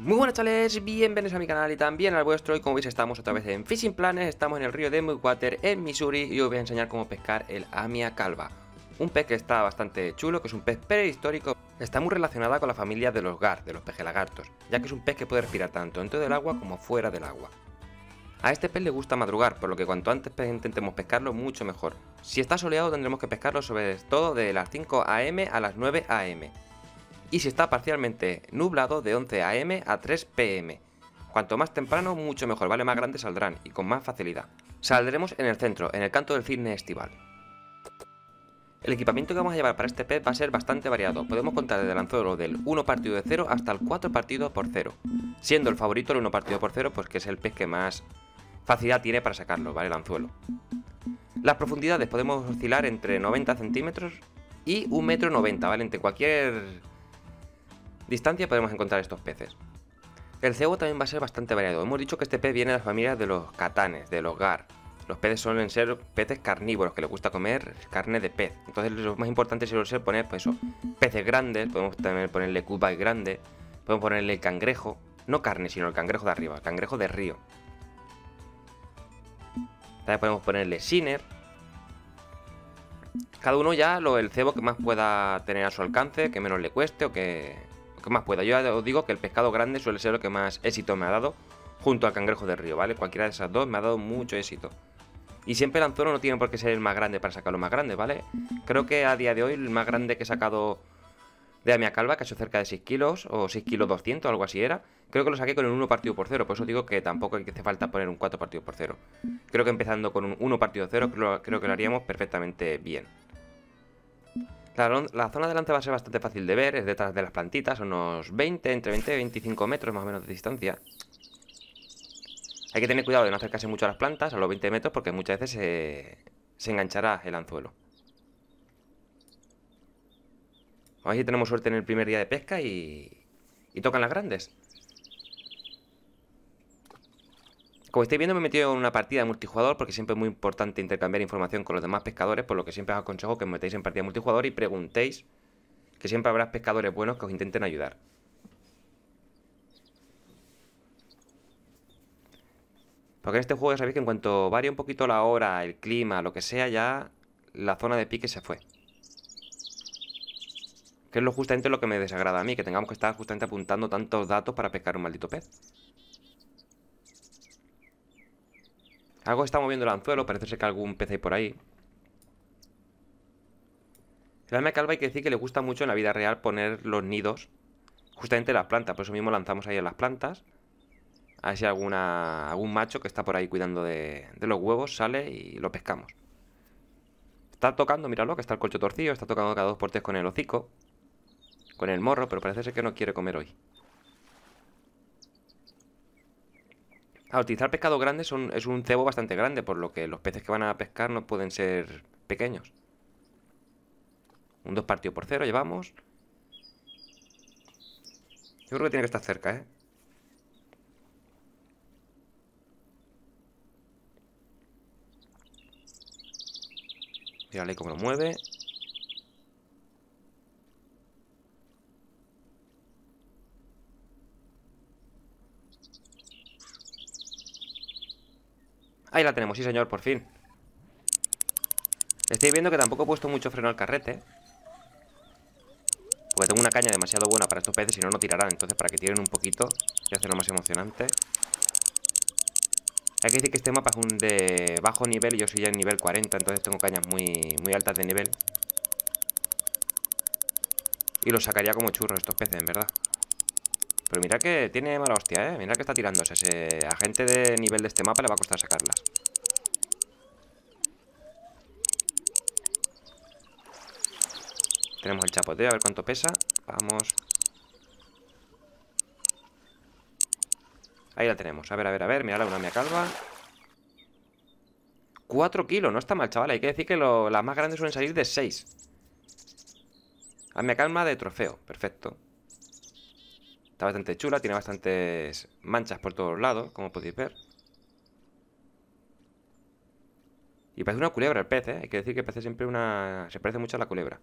Muy buenas chavales, bienvenidos a mi canal y también al vuestro y como veis estamos otra vez en Fishing Planes, estamos en el río de Water en Missouri y os voy a enseñar cómo pescar el Amia calva, un pez que está bastante chulo, que es un pez prehistórico, está muy relacionada con la familia de los gar, de los pejelagartos, ya que es un pez que puede respirar tanto dentro del agua como fuera del agua. A este pez le gusta madrugar, por lo que cuanto antes intentemos pescarlo mucho mejor. Si está soleado tendremos que pescarlo sobre todo de las 5 am a las 9 am, y si está parcialmente nublado de 11 a.m. a 3 p.m. Cuanto más temprano, mucho mejor, vale, más grandes saldrán y con más facilidad. Saldremos en el centro, en el canto del cisne estival. El equipamiento que vamos a llevar para este pez va a ser bastante variado, podemos contar desde el anzuelo del 1 partido de 0 hasta el 4 partido por 0, siendo el favorito el 1 partido por 0 pues que es el pez que más facilidad tiene para sacarlo, ¿vale? El anzuelo. Las profundidades podemos oscilar entre 90 centímetros y 1,90 m, ¿vale? Entre cualquier distancia podemos encontrar estos peces. El cebo también va a ser bastante variado. Hemos dicho que este pez viene de la familia de los catanes, de los gar Los peces suelen ser peces carnívoros, que les gusta comer carne de pez. Entonces lo más importante suele ser poner pues, eso, peces grandes, podemos también ponerle cuba grande, podemos ponerle el cangrejo, no carne, sino el cangrejo de arriba, el cangrejo de río. También podemos ponerle siner. Cada uno ya lo, el cebo que más pueda tener a su alcance, que menos le cueste o que más pueda. Yo os digo que el pescado grande suele ser lo que más éxito me ha dado, junto al cangrejo de río, ¿vale? Cualquiera de esas dos me ha dado mucho éxito. Y siempre el anzuelo no tiene por qué ser el más grande para sacar más grande, ¿vale? Creo que a día de hoy el más grande que he sacado de Amia Calva, que ha hecho cerca de 6 kilos o 6 kilos 200, algo así era, creo que lo saqué con un 1 partido por 0, por eso digo que tampoco hace falta poner un 4 partido por 0. Creo que empezando con un 1 partido 0 creo que lo haríamos perfectamente bien. La, zona delante va a ser bastante fácil de ver, es detrás de las plantitas, unos 20, entre 20 y 25 metros más o menos de distancia. Hay que tener cuidado de no acercarse mucho a las plantas, a los 20 metros, porque muchas veces se, enganchará el anzuelo. si tenemos suerte en el primer día de pesca y tocan las grandes. como estáis viendo, me he metido en una partida de multijugador porque siempre es muy importante intercambiar información con los demás pescadores, por lo que siempre os aconsejo que os metáis en partida de multijugador y preguntéis que siempre habrá pescadores buenos que os intenten ayudar. Porque en este juego ya sabéis que en cuanto varía un poquito la hora, el clima, lo que sea, ya la zona de pique se fue. Que es justamente lo que me desagrada a mí, que tengamos que estar justamente apuntando tantos datos para pescar un maldito pez. Algo está moviendo el anzuelo, parece ser que algún pez hay por ahí. El alma calva hay que decir que le gusta mucho en la vida real poner los nidos justamente las plantas. Por eso mismo lanzamos ahí en las plantas. A ver si alguna, algún macho que está por ahí cuidando de, los huevos sale y lo pescamos. Está tocando, míralo, que está el colcho torcido, está tocando cada dos por con el hocico, con el morro, pero parece ser que no quiere comer hoy. Ah, utilizar pescado grande son, es un cebo bastante grande, por lo que los peces que van a pescar no pueden ser pequeños. Un dos partido por cero llevamos. Yo creo que tiene que estar cerca, ¿eh? Mírale cómo lo mueve. Ahí la tenemos, sí señor, por fin. Estoy viendo que tampoco he puesto mucho freno al carrete. Porque tengo una caña demasiado buena para estos peces Si no, no tirarán. Entonces, para que tiren un poquito y hacerlo más emocionante. Hay que decir que este mapa es un de bajo nivel y yo soy ya en nivel 40, entonces tengo cañas muy, muy altas de nivel. Y los sacaría como churros estos peces, en verdad. Pero mira que tiene mala hostia, ¿eh? Mira que está tirándose. Ese agente de nivel de este mapa le va a costar sacarlas. Tenemos el chapoteo, a ver cuánto pesa. Vamos. Ahí la tenemos. A ver, a ver, a ver. Mira la me calva. 4 kilos. No está mal, chaval. Hay que decir que lo, las más grandes suelen salir de 6. me calma de trofeo. Perfecto. Está bastante chula, tiene bastantes manchas por todos lados, como podéis ver. Y parece una culebra el pez, ¿eh? Hay que decir que parece siempre una... Se parece mucho a la culebra.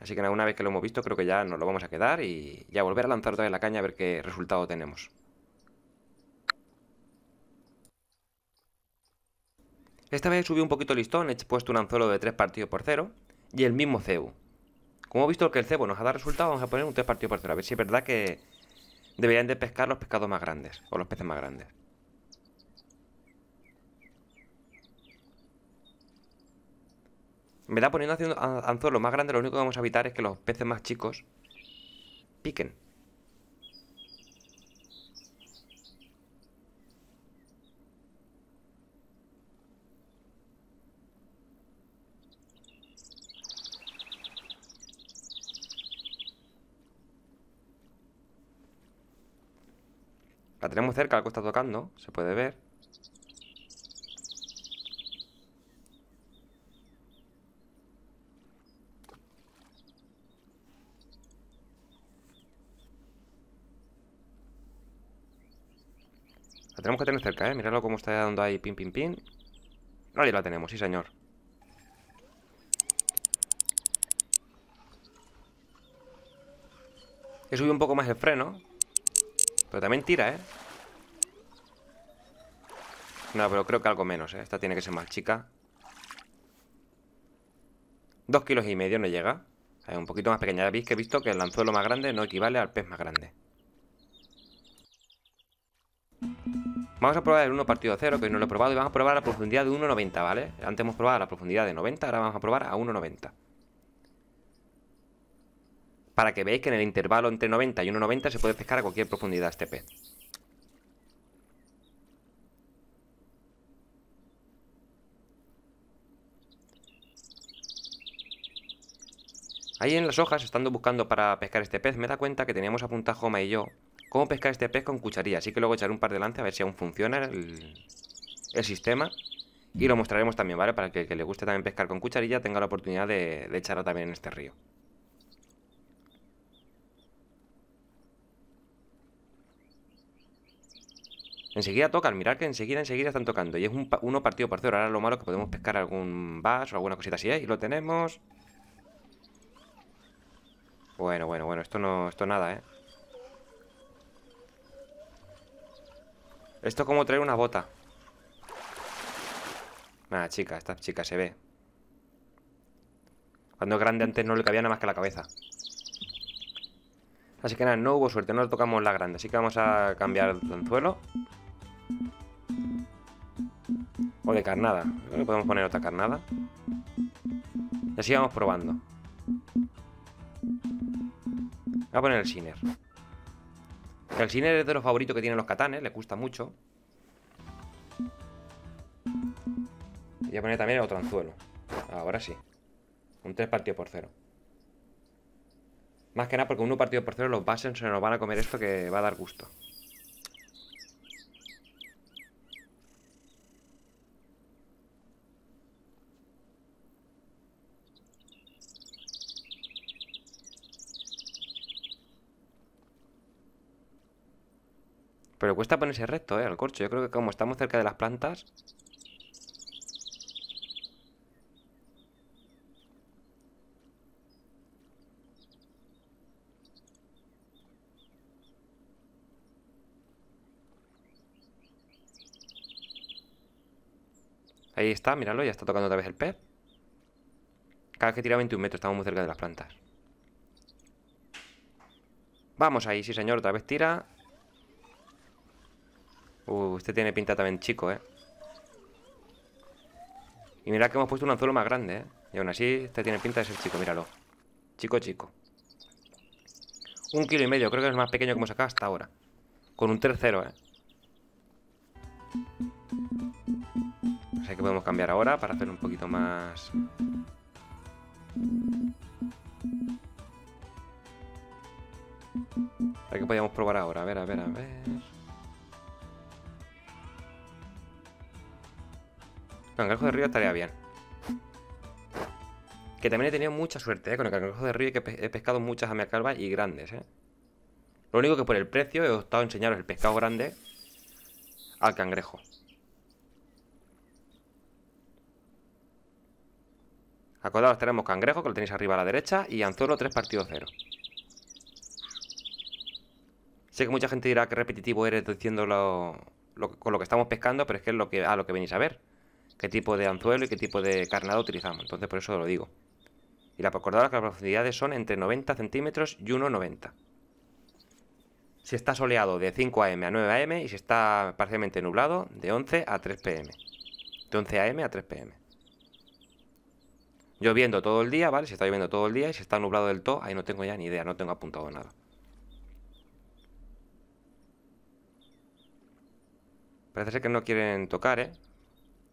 Así que alguna vez que lo hemos visto, creo que ya nos lo vamos a quedar y ya volver a lanzar otra vez la caña a ver qué resultado tenemos. Esta vez subí un poquito el listón, he puesto un anzuelo de 3 partidos por 0 y el mismo CEU. Como hemos visto que el cebo nos ha dado resultado, vamos a poner un tres partido por cero. A ver si es verdad que deberían de pescar los pescados más grandes. O los peces más grandes. Me verdad, poniendo anzuelos más grandes, lo único que vamos a evitar es que los peces más chicos piquen. La tenemos cerca, algo está tocando, se puede ver. La tenemos que tener cerca, ¿eh? Miradlo como está dando ahí, pin, pin, pin. Ahí la tenemos, sí, señor. He subido un poco más el freno también tira, ¿eh? No, pero creo que algo menos, ¿eh? Esta tiene que ser más chica. Dos kilos y medio no llega. Es un poquito más pequeña. Ya veis que he visto que el anzuelo más grande no equivale al pez más grande. Vamos a probar el 1 partido 0, que no lo he probado, y vamos a probar la profundidad de 1.90, ¿vale? Antes hemos probado la profundidad de 90, ahora vamos a probar a 1.90 para que veáis que en el intervalo entre 90 y 1,90 se puede pescar a cualquier profundidad este pez. Ahí en las hojas, estando buscando para pescar este pez, me da cuenta que teníamos apuntado Joma y yo cómo pescar este pez con cucharilla. Así que luego echaré un par de lances a ver si aún funciona el, sistema. Y lo mostraremos también, ¿vale? Para que el que le guste también pescar con cucharilla tenga la oportunidad de, de echarla también en este río. Enseguida tocan, mirar que enseguida, enseguida están tocando. Y es un, uno partido por cero. Ahora lo malo es que podemos pescar algún bass o alguna cosita así. Y lo tenemos. Bueno, bueno, bueno. Esto no... Esto nada, ¿eh? Esto es como traer una bota. Nada, ah, chica. Esta chica se ve. Cuando es grande antes no le cabía nada más que la cabeza. Así que nada, no hubo suerte, no tocamos la grande. Así que vamos a cambiar el anzuelo. O de carnada. no podemos poner otra carnada. Y así vamos probando. Voy a poner el Siner. El Siner es de los favoritos que tienen los katanes, le gusta mucho. Voy a poner también otro anzuelo. Ahora sí. Un 3 partido por 0. Más que nada porque uno partido por cero los basen se nos van a comer esto que va a dar gusto. Pero cuesta ponerse recto, eh, al corcho. Yo creo que como estamos cerca de las plantas, Ahí está, míralo, ya está tocando otra vez el pez. Cada vez que tira 21 metros, estamos muy cerca de las plantas. Vamos ahí, sí señor, otra vez tira. Uh, este tiene pinta también chico, ¿eh? Y mira que hemos puesto un anzuelo más grande, ¿eh? Y aún así, este tiene pinta de ser chico, míralo. Chico, chico. Un kilo y medio, creo que es el más pequeño que hemos sacado hasta ahora. Con un tercero, ¿eh? O sea que podemos cambiar ahora para hacer un poquito más... A ver qué podíamos probar ahora. A ver, a ver, a ver... cangrejo de río estaría bien. Que también he tenido mucha suerte ¿eh? con el cangrejo de río y que he pescado muchas a mi amiacalvas y grandes, ¿eh? Lo único que por el precio he optado a enseñaros el pescado grande al cangrejo. Acordaos, tenemos cangrejo, que lo tenéis arriba a la derecha, y anzuelo 3 partido 0. Sé que mucha gente dirá que repetitivo eres diciendo con lo que estamos pescando, pero es que es lo que, a lo que venís a ver. Qué tipo de anzuelo y qué tipo de carnado utilizamos. Entonces, por eso lo digo. Y la acordaros que las profundidades son entre 90 centímetros y 1,90. Si está soleado de 5 am a 9 am y si está parcialmente nublado de 11 a 3 pm. De 11 am a 3 pm lloviendo todo el día, ¿vale? Si está lloviendo todo el día y se está nublado del todo, ahí no tengo ya ni idea, no tengo apuntado nada. Parece ser que no quieren tocar, ¿eh?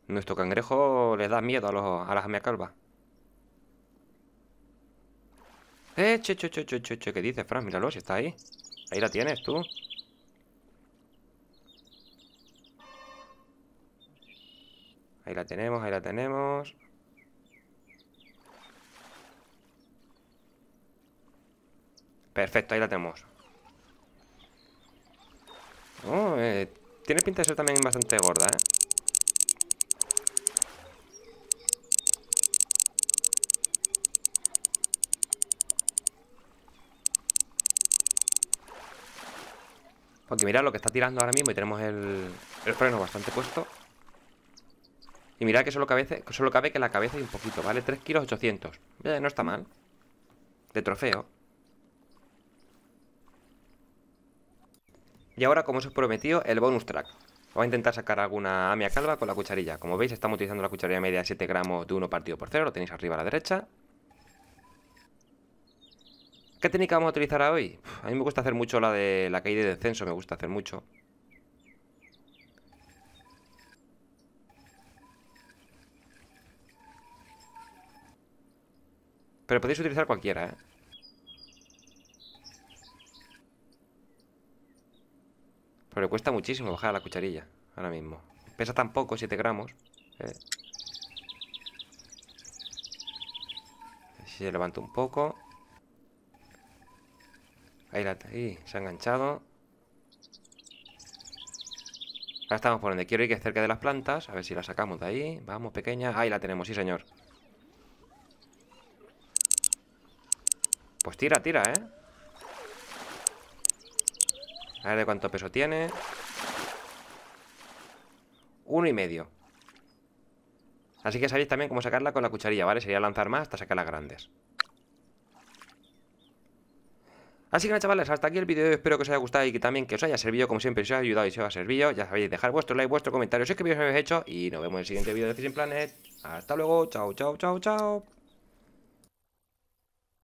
Nuestro cangrejo les da miedo a, los, a las amias Eh, che, che, che, che, che, che, ¿qué dices, Fran? Míralo, si está ahí. Ahí la tienes, tú. Ahí la tenemos, ahí la tenemos. Perfecto, ahí la tenemos. Oh, eh, tiene pinta de ser también bastante gorda, ¿eh? Porque mira lo que está tirando ahora mismo y tenemos el, el freno bastante puesto. Y mira que solo, solo cabe que la cabeza y un poquito, ¿vale? 3 kilos 800. Eh, no está mal. De trofeo. Y ahora, como os he prometido, el bonus track. Voy a intentar sacar alguna amia calva con la cucharilla. Como veis, estamos utilizando la cucharilla media de 7 gramos de 1 partido por 0. Lo tenéis arriba a la derecha. ¿Qué técnica vamos a utilizar hoy? a mí me gusta hacer mucho la de la caída de descenso. Me gusta hacer mucho. Pero podéis utilizar cualquiera, ¿eh? Pero cuesta muchísimo bajar la cucharilla ahora mismo. Pesa tan poco, 7 gramos. si eh. Se levanta un poco. Ahí, la, ahí se ha enganchado. Ahora estamos por donde quiero ir, que es cerca de las plantas. A ver si la sacamos de ahí. Vamos, pequeña. Ahí la tenemos, sí, señor. Pues tira, tira, ¿eh? A ver de cuánto peso tiene. Uno y medio. Así que sabéis también cómo sacarla con la cucharilla, ¿vale? Sería lanzar más hasta sacar las grandes. Así que chavales, hasta aquí el vídeo espero que os haya gustado y que también que os haya servido, como siempre, si os ha ayudado y si os ha servido, ya sabéis, dejar vuestro like, vuestro comentario, si es que lo habéis hecho y nos vemos en el siguiente vídeo de Fishing Planet. Hasta luego, chao, chao, chao, chao.